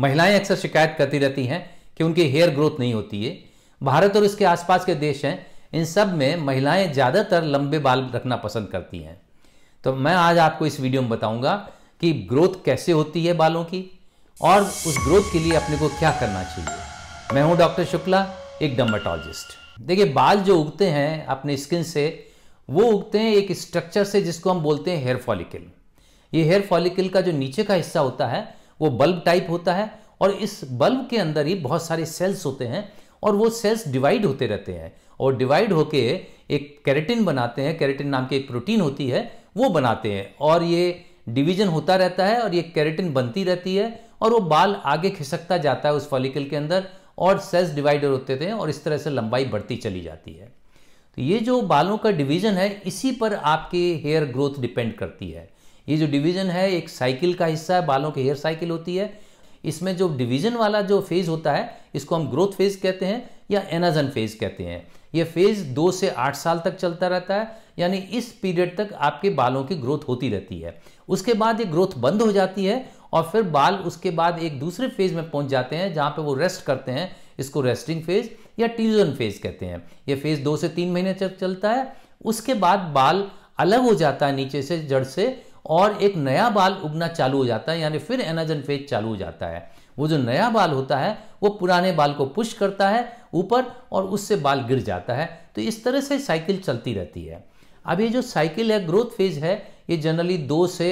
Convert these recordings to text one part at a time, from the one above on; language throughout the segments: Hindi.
महिलाएं अक्सर शिकायत करती रहती हैं कि उनकी हेयर ग्रोथ नहीं होती है भारत और इसके आसपास के देश हैं इन सब में महिलाएं ज़्यादातर लंबे बाल रखना पसंद करती हैं तो मैं आज आपको इस वीडियो में बताऊंगा कि ग्रोथ कैसे होती है बालों की और उस ग्रोथ के लिए अपने को क्या करना चाहिए मैं हूं डॉक्टर शुक्ला एक डर्माटोलॉजिस्ट देखिए बाल जो उगते हैं अपने स्किन से वो उगते हैं एक स्ट्रक्चर से जिसको हम बोलते हैं हेयर फॉलिकल ये हेयर फॉलिकल का जो नीचे का हिस्सा होता है वो बल्ब टाइप होता है और इस बल्ब के अंदर ही बहुत सारे सेल्स होते हैं और वो सेल्स डिवाइड होते रहते हैं और डिवाइड होके एक कैरेटिन बनाते हैं कैरेटिन नाम की एक प्रोटीन होती है वो बनाते हैं और ये डिवीजन होता रहता है और ये कैरेटिन बनती रहती है और वो बाल आगे खिसकता जाता है उस फॉलिकल के अंदर और सेल्स डिवाइडर होते थे और इस तरह से लंबाई बढ़ती चली जाती है तो ये जो बालों का डिवीजन है इसी पर आपकी हेयर ग्रोथ डिपेंड करती है ये जो डिवीजन है एक साइकिल का हिस्सा है बालों की हेयर साइकिल होती है इसमें जो डिवीजन वाला जो फेज होता है इसको हम ग्रोथ फेज कहते हैं या एनाजन फेज कहते हैं ये फेज दो से आठ साल तक चलता रहता है यानी इस पीरियड तक आपके बालों की ग्रोथ होती रहती है उसके बाद ये ग्रोथ बंद हो जाती है और फिर बाल उसके बाद एक दूसरे फेज में पहुंच जाते हैं जहां पे वो रेस्ट करते हैं इसको रेस्टिंग फेज या ट्यूजन फेज कहते हैं ये फेज दो से तीन महीने तक चलता है उसके बाद बाल अलग हो जाता है नीचे से जड़ से और एक नया बाल उगना चालू हो जाता है यानी फिर एनाजन फेज चालू हो जाता है वो जो नया बाल होता है वो पुराने बाल को पुश करता है ऊपर और उससे बाल गिर जाता है तो इस तरह से साइकिल चलती रहती है अब ये जो साइकिल है ग्रोथ फेज है ये जनरली दो से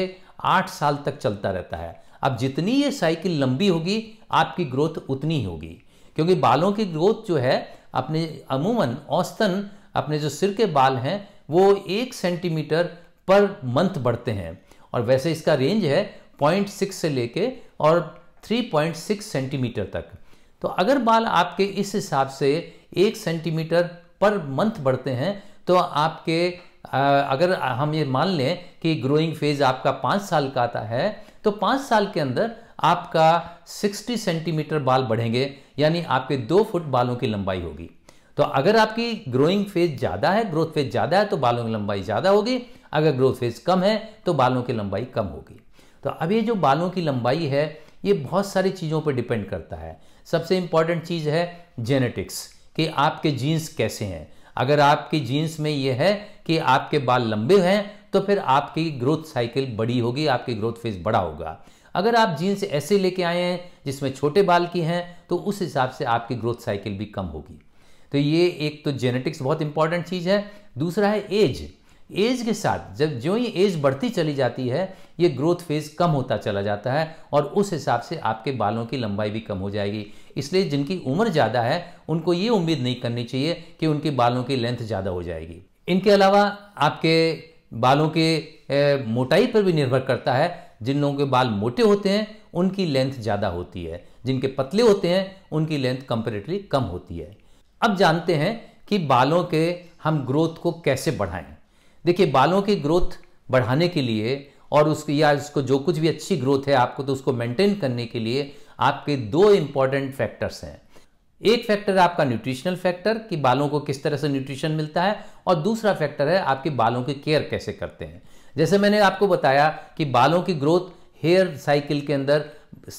आठ साल तक चलता रहता है अब जितनी ये साइकिल लंबी होगी आपकी ग्रोथ उतनी होगी क्योंकि बालों की ग्रोथ जो है अपने अमूमन औसतन अपने जो सिर के बाल हैं वो एक सेंटीमीटर पर मंथ बढ़ते हैं और वैसे इसका रेंज है 0.6 से लेके और 3.6 सेंटीमीटर तक तो अगर बाल आपके इस हिसाब से एक सेंटीमीटर पर मंथ बढ़ते हैं तो आपके अगर हम ये मान लें कि ग्रोइंग फेज आपका पाँच साल का आता है तो पाँच साल के अंदर आपका 60 सेंटीमीटर बाल बढ़ेंगे यानी आपके दो फुट बालों की लंबाई होगी तो अगर आपकी ग्रोइंग फेज ज़्यादा है ग्रोथ फेज ज़्यादा है तो बालों की लंबाई ज़्यादा होगी अगर ग्रोथ फेज कम है तो बालों की लंबाई कम होगी तो अब ये जो बालों की लंबाई है ये बहुत सारी चीज़ों पर डिपेंड करता है सबसे इंपॉर्टेंट चीज़ है जेनेटिक्स कि आपके जीन्स कैसे हैं अगर आपके जीन्स में ये है कि आपके बाल लंबे हैं तो फिर आपकी ग्रोथ साइकिल बड़ी होगी आपकी ग्रोथ फेज बड़ा होगा अगर आप जीन्स ऐसे लेके आए हैं जिसमें छोटे बाल की हैं तो उस हिसाब से आपकी ग्रोथ साइकिल भी कम होगी तो ये एक तो जेनेटिक्स बहुत इंपॉर्टेंट चीज़ है दूसरा है एज एज के साथ जब जो ही एज बढ़ती चली जाती है ये ग्रोथ फेज कम होता चला जाता है और उस हिसाब से आपके बालों की लंबाई भी कम हो जाएगी इसलिए जिनकी उम्र ज़्यादा है उनको ये उम्मीद नहीं करनी चाहिए कि उनके बालों की लेंथ ज़्यादा हो जाएगी इनके अलावा आपके बालों के ए, मोटाई पर भी निर्भर करता है जिन लोगों के बाल मोटे होते हैं उनकी लेंथ ज़्यादा होती है जिनके पतले होते हैं उनकी लेंथ कंपेरेटिवली कम होती है अब जानते हैं कि बालों के हम ग्रोथ को कैसे बढ़ाएं देखिए बालों की ग्रोथ बढ़ाने के लिए और उसकी या इसको जो कुछ भी अच्छी ग्रोथ है आपको तो उसको मेंटेन करने के लिए आपके दो इंपॉर्टेंट फैक्टर्स हैं एक फैक्टर है आपका न्यूट्रिशनल फैक्टर कि बालों को किस तरह से न्यूट्रिशन मिलता है और दूसरा फैक्टर है आपके बालों की केयर कैसे करते हैं जैसे मैंने आपको बताया कि बालों की ग्रोथ हेयर साइकिल के अंदर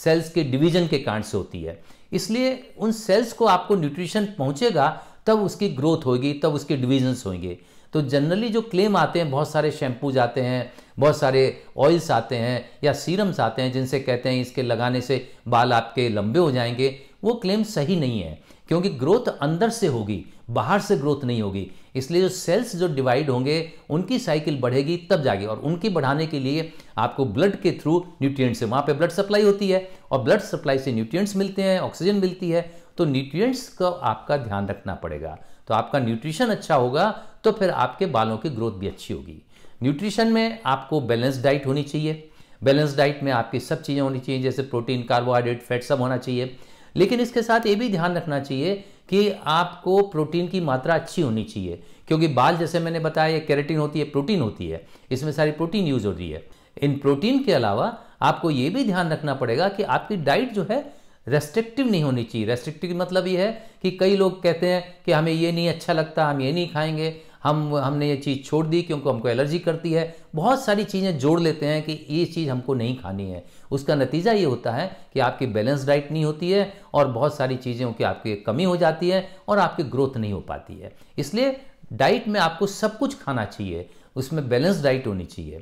सेल्स के डिवीजन के कारण से होती है इसलिए उन सेल्स को आपको न्यूट्रिशन पहुँचेगा तब उसकी ग्रोथ होगी तब उसके डिविजन्स होंगे तो जनरली जो क्लेम आते हैं बहुत सारे शैम्पूज आते हैं बहुत सारे ऑयल्स आते हैं या सीरम्स आते हैं जिनसे कहते हैं इसके लगाने से बाल आपके लंबे हो जाएंगे वो क्लेम सही नहीं है क्योंकि ग्रोथ अंदर से होगी बाहर से ग्रोथ नहीं होगी इसलिए जो सेल्स जो डिवाइड होंगे उनकी साइकिल बढ़ेगी तब जाएगी और उनकी बढ़ाने के लिए आपको ब्लड के थ्रू न्यूट्रिएंट्स से वहाँ पे ब्लड सप्लाई होती है और ब्लड सप्लाई से न्यूट्रिएंट्स मिलते हैं ऑक्सीजन मिलती है तो न्यूट्रिएंट्स का आपका ध्यान रखना पड़ेगा तो आपका न्यूट्रिशन अच्छा होगा तो फिर आपके बालों की ग्रोथ भी अच्छी होगी न्यूट्रिशन में आपको बैलेंस डाइट होनी चाहिए बैलेंस डाइट में आपकी सब चीज़ें होनी चाहिए जैसे प्रोटीन कार्बोहाइड्रेट फैट सब होना चाहिए लेकिन इसके साथ ये भी ध्यान रखना चाहिए कि आपको प्रोटीन की मात्रा अच्छी होनी चाहिए क्योंकि बाल जैसे मैंने बताया कैरेटीन कैरेटिन होती है प्रोटीन होती है इसमें सारी प्रोटीन यूज हो रही है इन प्रोटीन के अलावा आपको ये भी ध्यान रखना पड़ेगा कि आपकी डाइट जो है रेस्ट्रिक्टिव नहीं होनी चाहिए रेस्ट्रिक्टिव मतलब ये है कि कई लोग कहते हैं कि हमें ये नहीं अच्छा लगता हम ये नहीं खाएंगे हम हमने ये चीज़ छोड़ दी क्योंकि हमको एलर्जी करती है बहुत सारी चीज़ें जोड़ लेते हैं कि ये चीज़ हमको नहीं खानी है उसका नतीजा ये होता है कि आपकी बैलेंस डाइट नहीं होती है और बहुत सारी चीज़ों की आपकी कमी हो जाती है और आपकी ग्रोथ नहीं हो पाती है इसलिए डाइट में आपको सब कुछ खाना चाहिए उसमें बैलेंस डाइट होनी चाहिए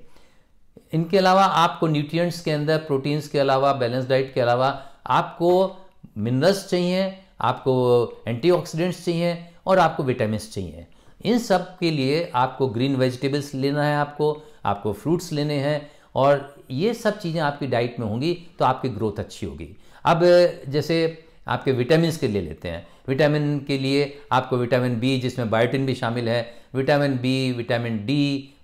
इनके अलावा आपको न्यूट्रिएंट्स के अंदर प्रोटीन्स के अलावा बैलेंस डाइट के अलावा आपको मिनरल्स चाहिए आपको एंटीऑक्सीडेंट्स चाहिए और आपको विटामिन चाहिए इन सब के लिए आपको ग्रीन वेजिटेबल्स लेना है आपको आपको फ्रूट्स लेने हैं और ये सब चीज़ें आपकी डाइट में होंगी तो आपकी ग्रोथ अच्छी होगी अब जैसे आपके विटामिन के लिए लेते हैं विटामिन के लिए आपको विटामिन बी जिसमें बायोटिन भी शामिल है vitamin B vitamin D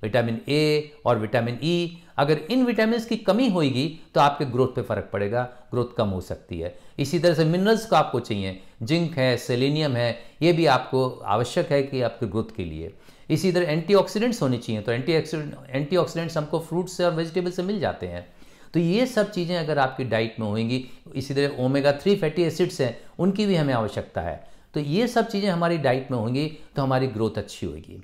vitamin A और विटामिन ई e, अगर इन विटामिन की कमी होगी तो आपके ग्रोथ पे फर्क पड़ेगा ग्रोथ कम हो सकती है इसी तरह से मिनरल्स को आपको चाहिए जिंक है सेलेनियम है ये भी आपको आवश्यक है कि आपके ग्रोथ के लिए इसी तरह एंटीऑक्सीडेंट्स होने चाहिए तो एंटीऑक्सीडेंट एंटीऑक्सीडेंट्स हमको फ्रूट्स से और वेजिटेबल से मिल जाते हैं तो ये सब चीज़ें अगर आपकी डाइट में होंगी इसी तरह ओमेगा थ्री फैटी एसिड्स हैं उनकी भी हमें आवश्यकता है तो ये सब चीज़ें हमारी डाइट में होंगी तो हमारी ग्रोथ अच्छी होगी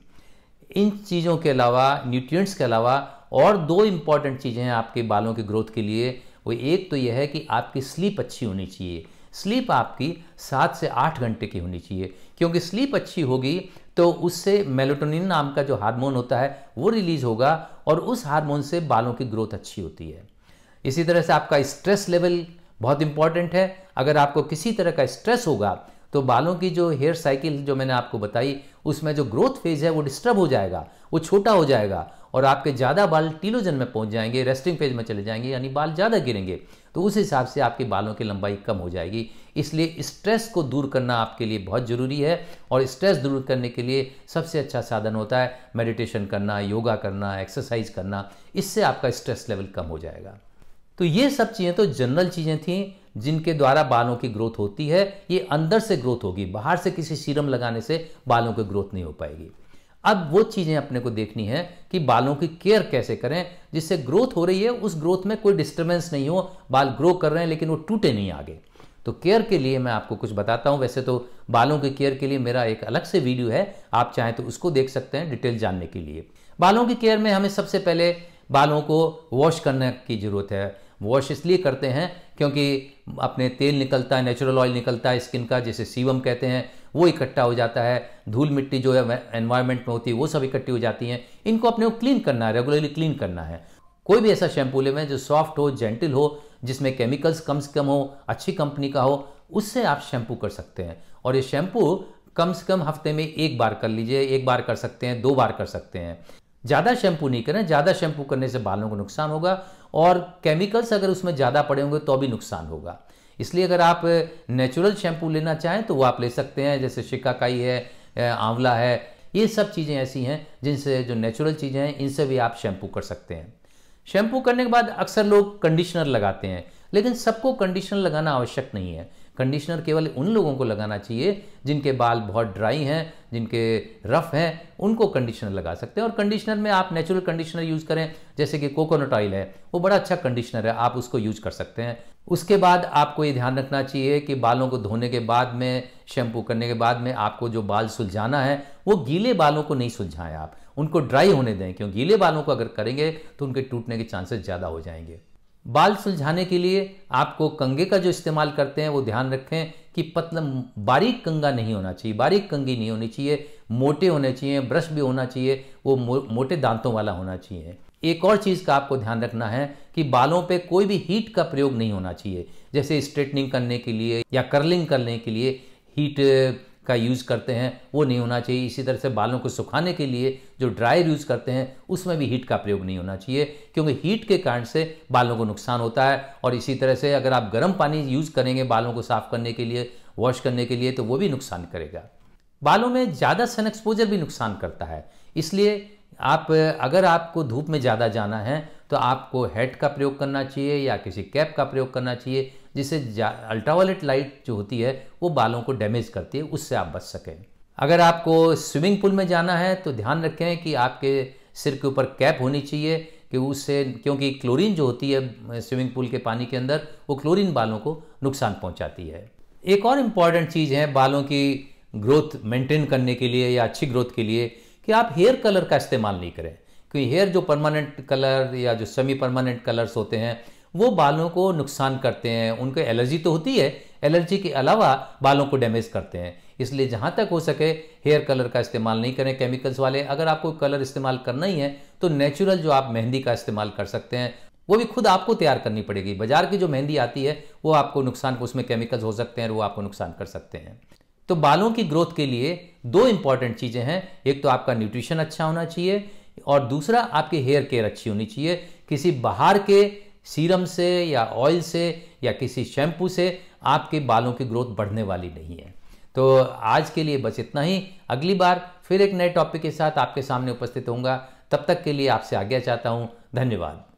इन चीज़ों के अलावा न्यूट्रिएंट्स के अलावा और दो इम्पॉर्टेंट चीज़ें हैं आपके बालों की ग्रोथ के लिए वो एक तो यह है कि आपकी स्लीप अच्छी होनी चाहिए स्लीप आपकी सात से आठ घंटे की होनी चाहिए क्योंकि स्लीप अच्छी होगी तो उससे मेलोटोनिन नाम का जो हार्मोन होता है वो रिलीज़ होगा और उस हार्मोन से बालों की ग्रोथ अच्छी होती है इसी तरह से आपका स्ट्रेस लेवल बहुत इंपॉर्टेंट है अगर आपको किसी तरह का स्ट्रेस होगा तो बालों की जो हेयर साइकिल जो मैंने आपको बताई उसमें जो ग्रोथ फेज है वो डिस्टर्ब हो जाएगा वो छोटा हो जाएगा और आपके ज़्यादा बाल टीलोजन में पहुंच जाएंगे रेस्टिंग फेज में चले जाएंगे यानी बाल ज़्यादा गिरेंगे तो उस हिसाब से आपके बालों की लंबाई कम हो जाएगी इसलिए स्ट्रेस को दूर करना आपके लिए बहुत ज़रूरी है और स्ट्रेस दूर करने के लिए सबसे अच्छा साधन होता है मेडिटेशन करना योगा करना एक्सरसाइज करना इससे आपका स्ट्रेस लेवल कम हो जाएगा तो ये सब चीज़ें तो जनरल चीज़ें थी जिनके द्वारा बालों की ग्रोथ होती है ये अंदर से ग्रोथ होगी बाहर से किसी सीरम लगाने से बालों की ग्रोथ नहीं हो पाएगी अब वो चीज़ें अपने को देखनी है कि बालों की केयर कैसे करें जिससे ग्रोथ हो रही है उस ग्रोथ में कोई डिस्टर्बेंस नहीं हो बाल ग्रो कर रहे हैं लेकिन वो टूटे नहीं आगे तो केयर के लिए मैं आपको कुछ बताता हूं वैसे तो बालों की केयर के लिए मेरा एक अलग से वीडियो है आप चाहें तो उसको देख सकते हैं डिटेल जानने के लिए बालों की केयर में हमें सबसे पहले बालों को वॉश करने की ज़रूरत है वॉश इसलिए करते हैं क्योंकि अपने तेल निकलता है नेचुरल ऑयल निकलता है स्किन का जिसे सीवम कहते हैं वो इकट्ठा हो जाता है धूल मिट्टी जो है एनवायरमेंट में होती है वो सब इकट्ठी हो जाती हैं इनको अपने को क्लीन करना है रेगुलरली क्लीन करना है कोई भी ऐसा शैम्पू लेवें जो सॉफ्ट हो जेंटल हो जिसमें केमिकल्स कम से कम हो अच्छी कंपनी का हो उससे आप शैम्पू कर सकते हैं और ये शैम्पू कम से कम हफ्ते में एक बार कर लीजिए एक बार कर सकते हैं दो बार कर सकते हैं ज़्यादा शैम्पू नहीं करें ज़्यादा शैम्पू करने से बालों को नुकसान होगा और केमिकल्स अगर उसमें ज़्यादा पड़े होंगे तो भी नुकसान होगा इसलिए अगर आप नेचुरल शैम्पू लेना चाहें तो वो आप ले सकते हैं जैसे शिकाकाई है आंवला है ये सब चीज़ें ऐसी हैं जिनसे जो नेचुरल चीज़ें हैं इनसे भी आप शैम्पू कर सकते हैं शैम्पू करने के बाद अक्सर लोग कंडीशनर लगाते हैं लेकिन सबको कंडीशनर लगाना आवश्यक नहीं है कंडीशनर केवल उन लोगों को लगाना चाहिए जिनके बाल बहुत ड्राई हैं जिनके रफ हैं उनको कंडीशनर लगा सकते हैं और कंडीशनर में आप नेचुरल कंडीशनर यूज़ करें जैसे कि कोकोनट ऑयल है वो बड़ा अच्छा कंडीशनर है आप उसको यूज कर सकते हैं उसके बाद आपको ये ध्यान रखना चाहिए कि बालों को धोने के बाद में शैम्पू करने के बाद में आपको जो बाल सुलझाना है वो गीले बालों को नहीं सुलझाएं आप उनको ड्राई होने दें क्यों गीले बालों को अगर करेंगे तो उनके टूटने के चांसेस ज़्यादा हो जाएंगे बाल सुलझाने के लिए आपको कंगे का जो इस्तेमाल करते हैं वो ध्यान रखें कि पतला बारीक कंगा नहीं होना चाहिए बारीक कंगी नहीं होनी चाहिए मोटे होने चाहिए ब्रश भी होना चाहिए वो मो, मोटे दांतों वाला होना चाहिए एक और चीज़ का आपको ध्यान रखना है कि बालों पे कोई भी हीट का प्रयोग नहीं होना चाहिए जैसे स्ट्रेटनिंग करने के लिए या कर्लिंग करने के लिए हीट का यूज़ करते हैं वो नहीं होना चाहिए इसी तरह से बालों को सुखाने के लिए जो ड्रायर यूज़ करते हैं उसमें भी हीट का प्रयोग नहीं होना चाहिए क्योंकि हीट के कारण से बालों को नुकसान होता है और इसी तरह से अगर आप गर्म पानी यूज़ करेंगे बालों को साफ़ करने के लिए वॉश करने के लिए तो वो भी नुकसान करेगा बालों में ज़्यादा सन एक्सपोजर भी नुकसान करता है इसलिए आप अगर आपको धूप में ज़्यादा जाना है तो आपको हेड का प्रयोग करना चाहिए या किसी कैप का प्रयोग करना चाहिए जिससे अल्ट्रावायलेट लाइट जो होती है वो बालों को डैमेज करती है उससे आप बच सकें अगर आपको स्विमिंग पूल में जाना है तो ध्यान रखें कि आपके सिर के ऊपर कैप होनी चाहिए कि उससे क्योंकि क्लोरीन जो होती है स्विमिंग पूल के पानी के अंदर वो क्लोरीन बालों को नुकसान पहुंचाती है एक और इम्पॉर्टेंट चीज़ है बालों की ग्रोथ मेंटेन करने के लिए या अच्छी ग्रोथ के लिए कि आप हेयर कलर का इस्तेमाल नहीं करें क्योंकि हेयर जो परमानेंट कलर या जो सेमी परमानेंट कलर्स होते हैं वो बालों को नुकसान करते हैं उनको एलर्जी तो होती है एलर्जी के अलावा बालों को डैमेज करते हैं इसलिए जहाँ तक हो सके हेयर कलर का इस्तेमाल नहीं करें केमिकल्स वाले अगर आपको कलर इस्तेमाल करना ही है तो नेचुरल जो आप मेहंदी का इस्तेमाल कर सकते हैं वो भी खुद आपको तैयार करनी पड़ेगी बाजार की जो मेहंदी आती है वो आपको नुकसान उसमें केमिकल्स हो सकते हैं वो आपको नुकसान कर सकते हैं तो बालों की ग्रोथ के लिए दो इंपॉर्टेंट चीज़ें हैं एक तो आपका न्यूट्रिशन अच्छा होना चाहिए और दूसरा आपकी हेयर केयर अच्छी होनी चाहिए किसी बाहर के सीरम से या ऑयल से या किसी शैम्पू से आपके बालों की ग्रोथ बढ़ने वाली नहीं है तो आज के लिए बस इतना ही अगली बार फिर एक नए टॉपिक के साथ आपके सामने उपस्थित होऊंगा तब तक के लिए आपसे आज्ञा चाहता हूँ धन्यवाद